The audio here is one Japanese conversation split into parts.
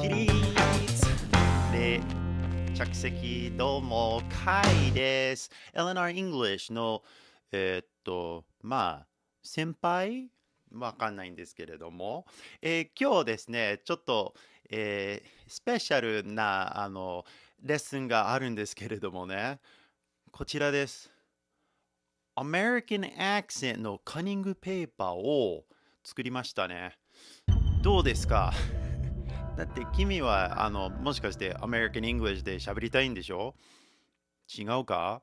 起立で着席どうもいです l n r English のえー、っとまあ先輩わかんないんですけれども、えー、今日ですねちょっと、えー、スペシャルなあのレッスンがあるんですけれどもねこちらですアメリカンアクセントのカニングペーパーを作りましたね。どうですか だって君はあのもしかしてアメリカン・イングリッシュで喋りたいんでしょ違うか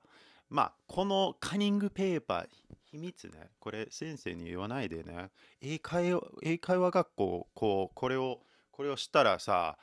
まあこのカニングペーパー秘密ねこれ先生に言わないでね英会英会話学校こうこれをこれをしたらさ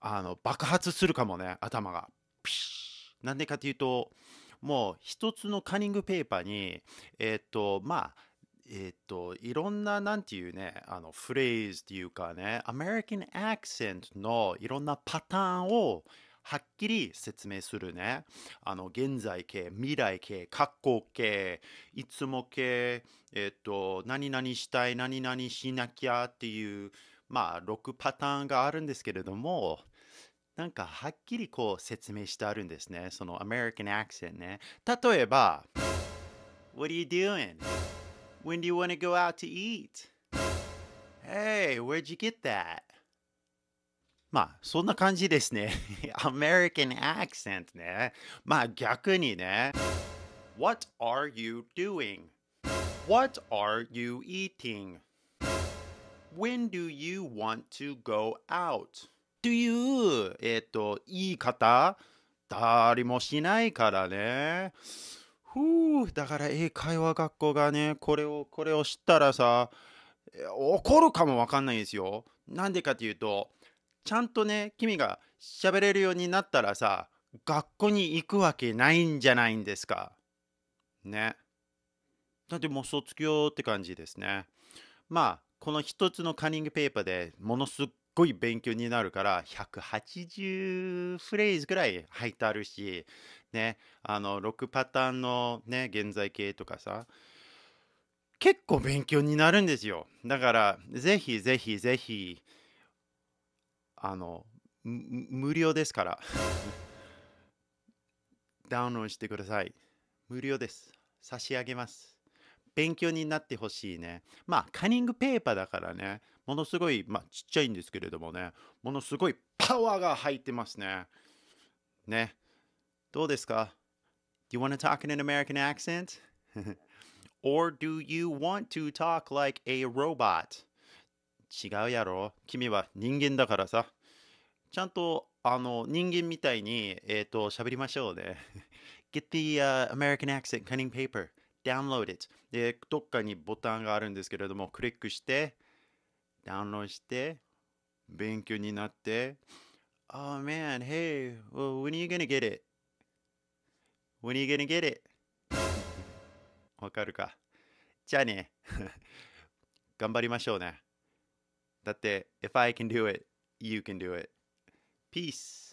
あの爆発するかもね頭がピシなんでかっていうともう一つのカニングペーパーにえっ、とまあえっと、いろんな、なんていうね、あの、フレーズっていうかね、アメリカンアクセントのいろんなパターンをはっきり説明するね。あの、現在形、未来形、過去形、いつも形、えっと、何々したい、何々しなきゃっていう、まあ、6パターンがあるんですけれども、なんかはっきりこう説明してあるんですね。そのアメリカンアクセントね。例えば、What are you doing? When do you want to go out to eat? Hey, where'd you get that? まあ、そんな感じですね。American accent ね。まあ、逆にね。What are you doing? What are you eating? When do you want to go out? という、えっ、ー、と、言い方、誰もしないからね。ふうだから英会話学校がねこれをこれを知ったらさ怒るかもわかんないですよ。なんでかっていうとちゃんとね君が喋れるようになったらさ学校に行くわけないんじゃないんですか。ね。だってもう卒業って感じですね。まあこの一つのカニングペーパーでものすっごい勉強になるから180フレーズぐらい入ってあるしね、あの、6パターンのね、現在形とかさ、結構勉強になるんですよ。だから、ぜひぜひぜひ、あの、無料ですから。ダウンロードしてください。無料です。差し上げます。勉強になってほしいね。まあ、カニングペーパーだからね、ものすごい、まあ、ちっちゃいんですけれどもね、ものすごいパワーが入ってますね。ね。どうですか Do you want to talk in an American accent? Or do you want to talk like a robot? 違うやろ君は人間だからさ。ちゃんとあの人間みたいに、えっ、ー、と喋りましょうね。Get the、uh, American accent cutting paper. Download it. で、どっかにボタンがあるんですけれども、クリックして、ダウンロードして、勉強になって。Oh man, hey, well, when are you gonna get it? When are you gonna get it? わかるか。じゃあね。頑張りましょうね。だって、If I can do it, you can do it. Peace.